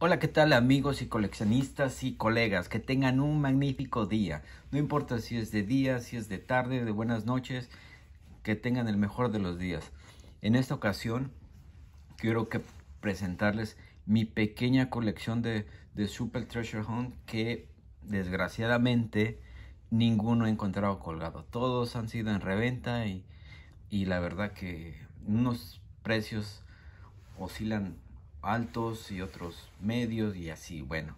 Hola, ¿qué tal amigos y coleccionistas y colegas? Que tengan un magnífico día. No importa si es de día, si es de tarde, de buenas noches, que tengan el mejor de los días. En esta ocasión quiero que presentarles mi pequeña colección de, Super Treasure Hunt que desgraciadamente ninguno ha encontrado colgado. Todos han sido en reventa y la verdad que unos precios oscilan altos y otros medios y así. Bueno,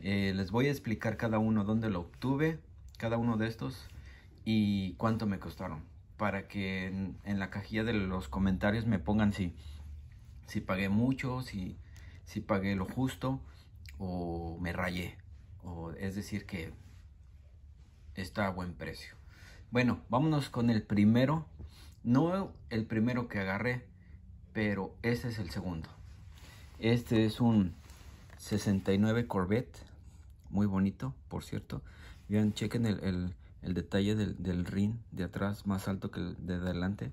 eh, les voy a explicar cada uno dónde lo obtuve, cada uno de estos y cuánto me costaron. Para que en, la cajilla de los comentarios me pongan si, si pagué mucho, si, si pagué lo justo o me rayé. O, es decir que está a buen precio. Bueno, vámonos con el primero. No el primero que agarré, pero ese es el segundo. Este es un 69 Corvette, muy bonito, por cierto. Vean, chequen el, detalle del, ring de atrás, más alto que el de adelante.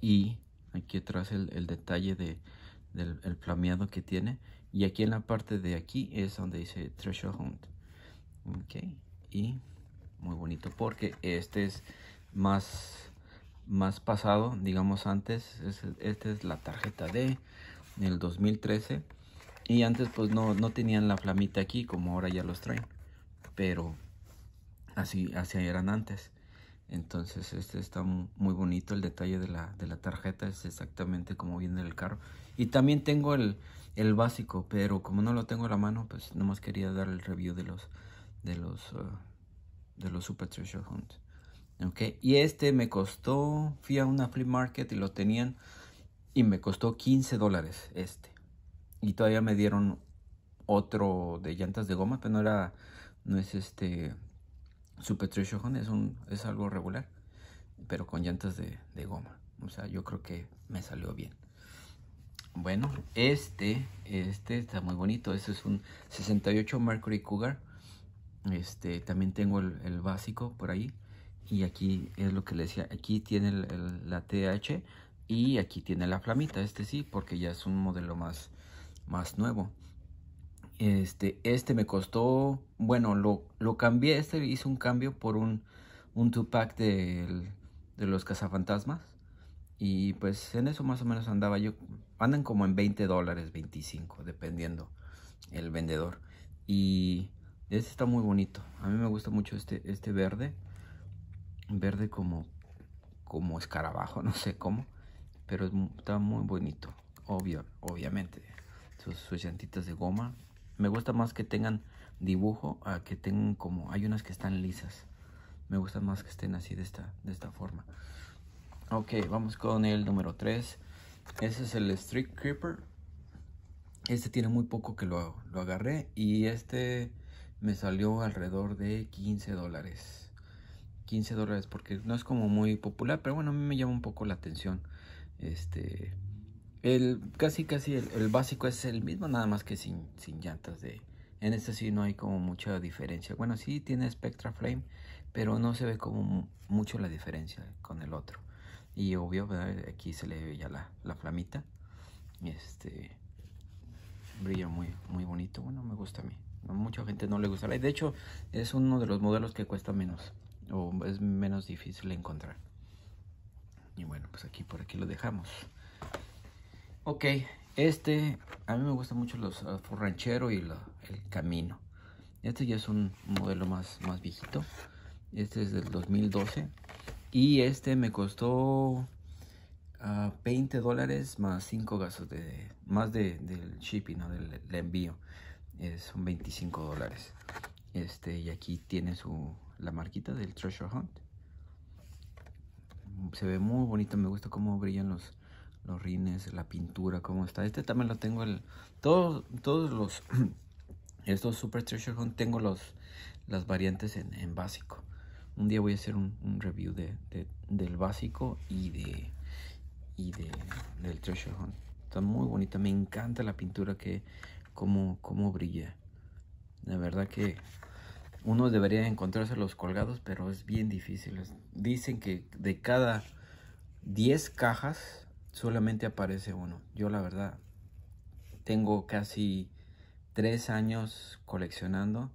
Y aquí atrás el, detalle de, del el flameado que tiene. Y aquí en la parte de aquí es donde dice Treasure Hunt. Ok, y muy bonito porque este es más, más pasado, digamos antes. Este, es la tarjeta D en el 2013. Y antes pues no, no tenían la flamita aquí como ahora ya los traen. Pero así, así eran antes. Entonces este está muy bonito el detalle de la, de la tarjeta. Es exactamente como viene el carro. Y también tengo el, el, básico. Pero como no lo tengo a la mano pues nomás quería dar el review de los, de los, uh, de los Super Treasure Hunt. Okay. Y este me costó, fui a una flea market y lo tenían y me costó 15 dólares este. Y todavía me dieron otro de llantas de goma, pero no era, no es este Super Treasure es, un, es algo regular, pero con llantas de, goma. O sea, yo creo que me salió bien. Bueno, este, este está muy bonito. Este es un 68 Mercury Cougar. Este, también tengo el, básico por ahí. Y aquí es lo que le decía. Aquí tiene la TH y aquí tiene la flamita, este sí, porque ya es un modelo más, más nuevo. Este, este me costó, bueno, lo, cambié, este hice un cambio por un, un two-pack de, los cazafantasmas. Y pues en eso más o menos andaba yo, andan como en 20 dólares, 25, dependiendo el vendedor. Y este está muy bonito, a mí me gusta mucho este, este verde, verde como, como escarabajo, no sé cómo pero está muy bonito, obvio, obviamente. Sus, llantitas de goma. Me gusta más que tengan dibujo a que tengan como, hay unas que están lisas. Me gusta más que estén así de esta, de esta forma. Ok, vamos con el número 3. Ese es el Street Creeper. Este tiene muy poco que lo, lo agarré y este me salió alrededor de 15 dólares. 15 dólares porque no es como muy popular, pero bueno, a mí me llama un poco la atención. Este, el, casi, casi el, básico es el mismo, nada más que sin, sin llantas de... En este sí no hay como mucha diferencia. Bueno, sí tiene Spectra Flame, pero no se ve como mucho la diferencia con el otro. Y obvio, aquí se le ve ya la, la flamita. Este brilla muy, muy bonito. Bueno, me gusta a mí. mucha gente no le gusta. De hecho, es uno de los modelos que cuesta menos. O es menos difícil de encontrar. Y bueno, pues aquí por aquí lo dejamos. Ok, este, a mí me gustan mucho los forrancheros y el camino. Este ya es un modelo más, más viejito. Este es del 2012. Y este me costó 20 ah, dólares más 5 gastos de más de, del shipping ¿no? del, envío eh, son 25 dólares este y aquí tiene su la marquita del treasure hunt se ve muy bonito, me gusta cómo brillan los, los rines, la pintura, cómo está. Este también lo tengo, el, todos, todos los, estos Super Treasure Hunt, tengo los, las variantes en, básico. Un día voy a hacer un, review del básico y de y de, del Treasure Hunt. Está muy bonita, me encanta la pintura que, cómo, cómo brilla. La verdad que uno debería encontrarse los colgados, pero es bien difícil. Dicen que de cada 10 cajas solamente aparece uno. Yo la verdad tengo casi 3 años coleccionando,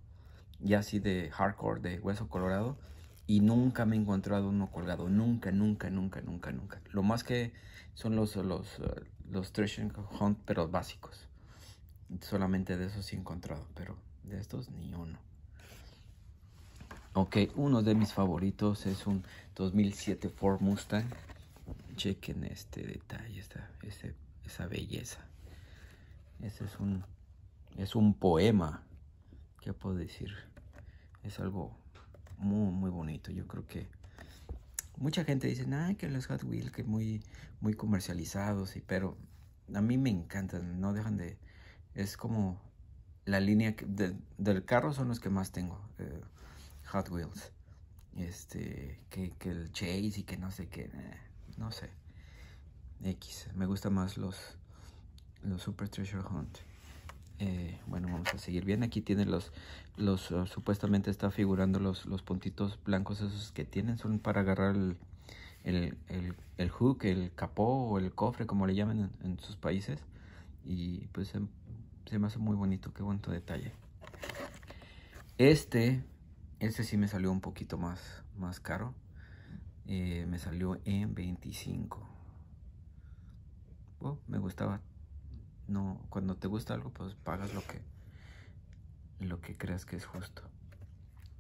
Y así de hardcore, de hueso colorado, y nunca me he encontrado uno colgado. Nunca, nunca, nunca, nunca, nunca. Lo más que son los, los, los treasure hunt, pero básicos. Solamente de esos he encontrado, pero de estos ni uno. Ok, uno de mis favoritos es un 2007 Ford Mustang. Chequen este detalle, esta, esa belleza. Ese es un, es un poema, ¿qué puedo decir? Es algo muy, muy bonito. Yo creo que mucha gente dice, que los Hot Wheels, que muy, muy comercializados, y, pero a mí me encantan, no dejan de... Es como la línea del carro son los que más tengo. Eh, Hot Wheels. Este, que, el Chase y que no sé qué, eh, no sé. X, me gusta más los, los Super Treasure Hunt. Eh, bueno, vamos a seguir bien. Aquí tienen los, los uh, supuestamente está figurando los, los puntitos blancos esos que tienen. Son para agarrar el, el, hook, el capó o el cofre, como le llaman en, sus países. Y pues se me hace muy bonito, qué bonito detalle. Este este sí me salió un poquito más, más caro. Eh, me salió en 25. me gustaba. No, cuando te gusta algo, pues pagas lo que lo que creas que es justo.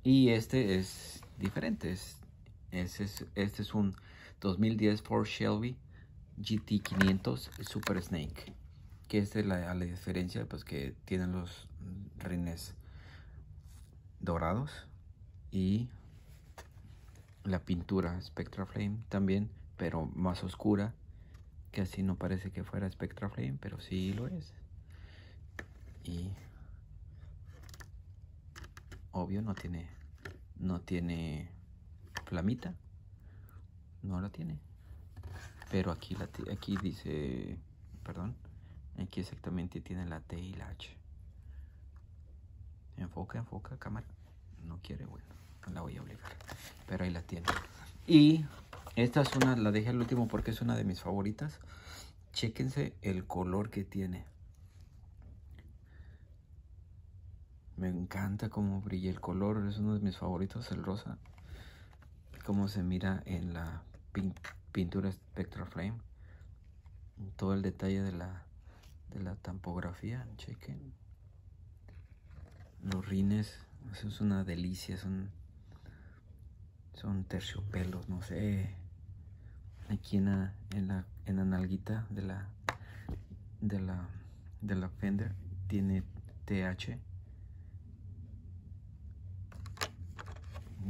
Y este es diferente. Es, este es un 2010 Ford Shelby GT500 Super Snake. Que es la, la diferencia pues, que tienen los rines dorados y la pintura Spectra Flame también, pero más oscura, que así no parece que fuera Spectra Flame, pero sí lo es. Y obvio no tiene no tiene flamita. No la tiene. Pero aquí la aquí dice, perdón, aquí exactamente tiene la T y la H. Enfoca, enfoca, cámara no quiere, bueno, la voy a obligar. Pero ahí la tiene. Y esta es una, la dejé al último porque es una de mis favoritas. Chéquense el color que tiene. Me encanta cómo brilla el color, es uno de mis favoritos, el rosa. Cómo se mira en la pintura Spectra frame Todo el detalle de la, de la tampografía, chequen. Los rines eso es una delicia, son, son terciopelos, no sé. Aquí en la, en la, en nalguita de la, de la, de la Fender tiene TH.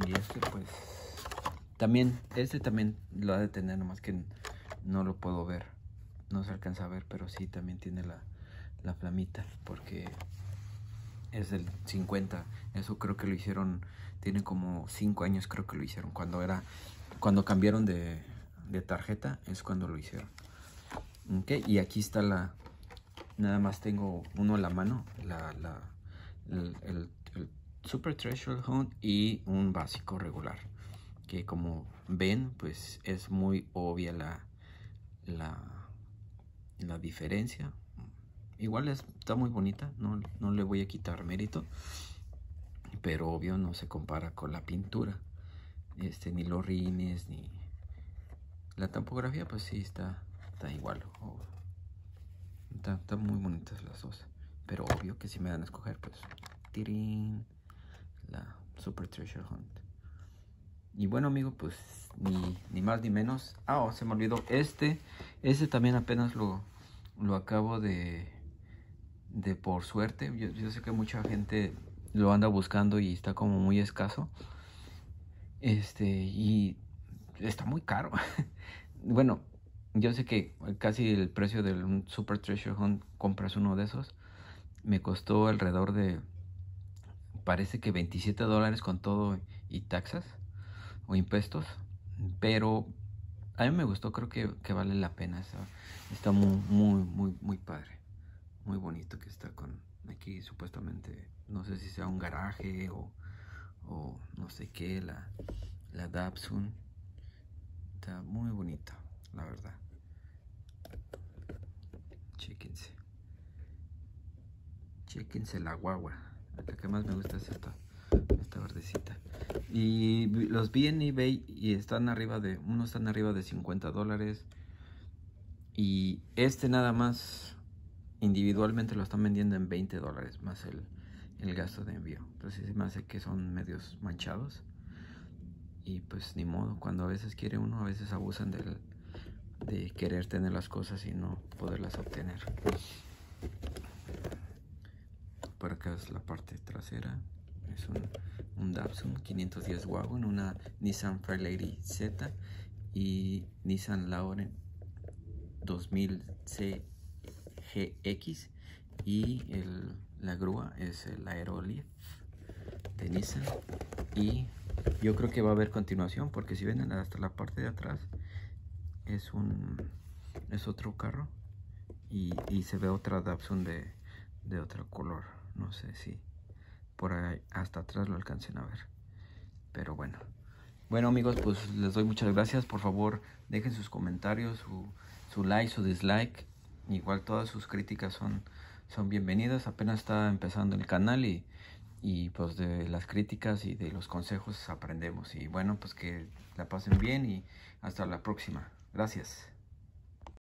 Y este pues también, este también lo ha de tener, nomás que no lo puedo ver. No se alcanza a ver, pero sí también tiene la, la flamita. Porque es el 50. Eso creo que lo hicieron, tiene como 5 años creo que lo hicieron. Cuando era, cuando cambiaron de, tarjeta es cuando lo hicieron. Okay, y aquí está la, nada más tengo uno en la mano, la, el, Super threshold Hunt y un básico regular. Que como ven, pues es muy obvia la, la diferencia igual está muy bonita, no, le voy a quitar mérito, pero obvio no se compara con la pintura, este, ni los rines, ni la tampografía, pues sí está, está igual, están muy bonitas las dos, pero obvio que si me dan a escoger, pues, tirín, la Super Treasure Hunt. Y bueno, amigo, pues ni, más ni menos. Ah, oh, se me olvidó. Este, Ese también apenas lo, lo acabo de, de por suerte. Yo, sé que mucha gente lo anda buscando y está como muy escaso. Este, y está muy caro. bueno, yo sé que casi el precio del Super Treasure Hunt compras uno de esos. Me costó alrededor de, parece que 27 dólares con todo y taxas o impuestos. Pero a mí me gustó, creo que, vale la pena. Está, muy, muy, muy, muy padre muy bonito que está con aquí supuestamente, no sé si sea un garaje o, no sé qué, la, la Dapsun... Está muy bonita, la verdad. chequense chequense la guagua. La que más me gusta es esta, esta verdecita. Y los vi en eBay y están arriba de, uno están arriba de 50 dólares. Y este nada más individualmente lo están vendiendo en 20 dólares más el, gasto de envío. Entonces se me hace que son medios manchados. Y pues ni modo, cuando a veces quiere uno, a veces abusan del, de querer tener las cosas y no poderlas obtener. Por acá es la parte trasera. Es un, un Datsun 510 Wagon, una Nissan Fairlady Z y Nissan Lauren 2000 c x y la grúa es el Aerolith de Nissan y yo creo que va a haber continuación porque si ven hasta la parte de atrás es un es otro carro y, se ve otra Datsun de, de otro color no sé si por ahí hasta atrás lo alcancen a ver pero bueno bueno amigos pues les doy muchas gracias por favor dejen sus comentarios su like su dislike igual todas sus críticas son, son bienvenidas, apenas está empezando el canal y, y pues de las críticas y de los consejos aprendemos. Y bueno, pues que la pasen bien y hasta la próxima. Gracias.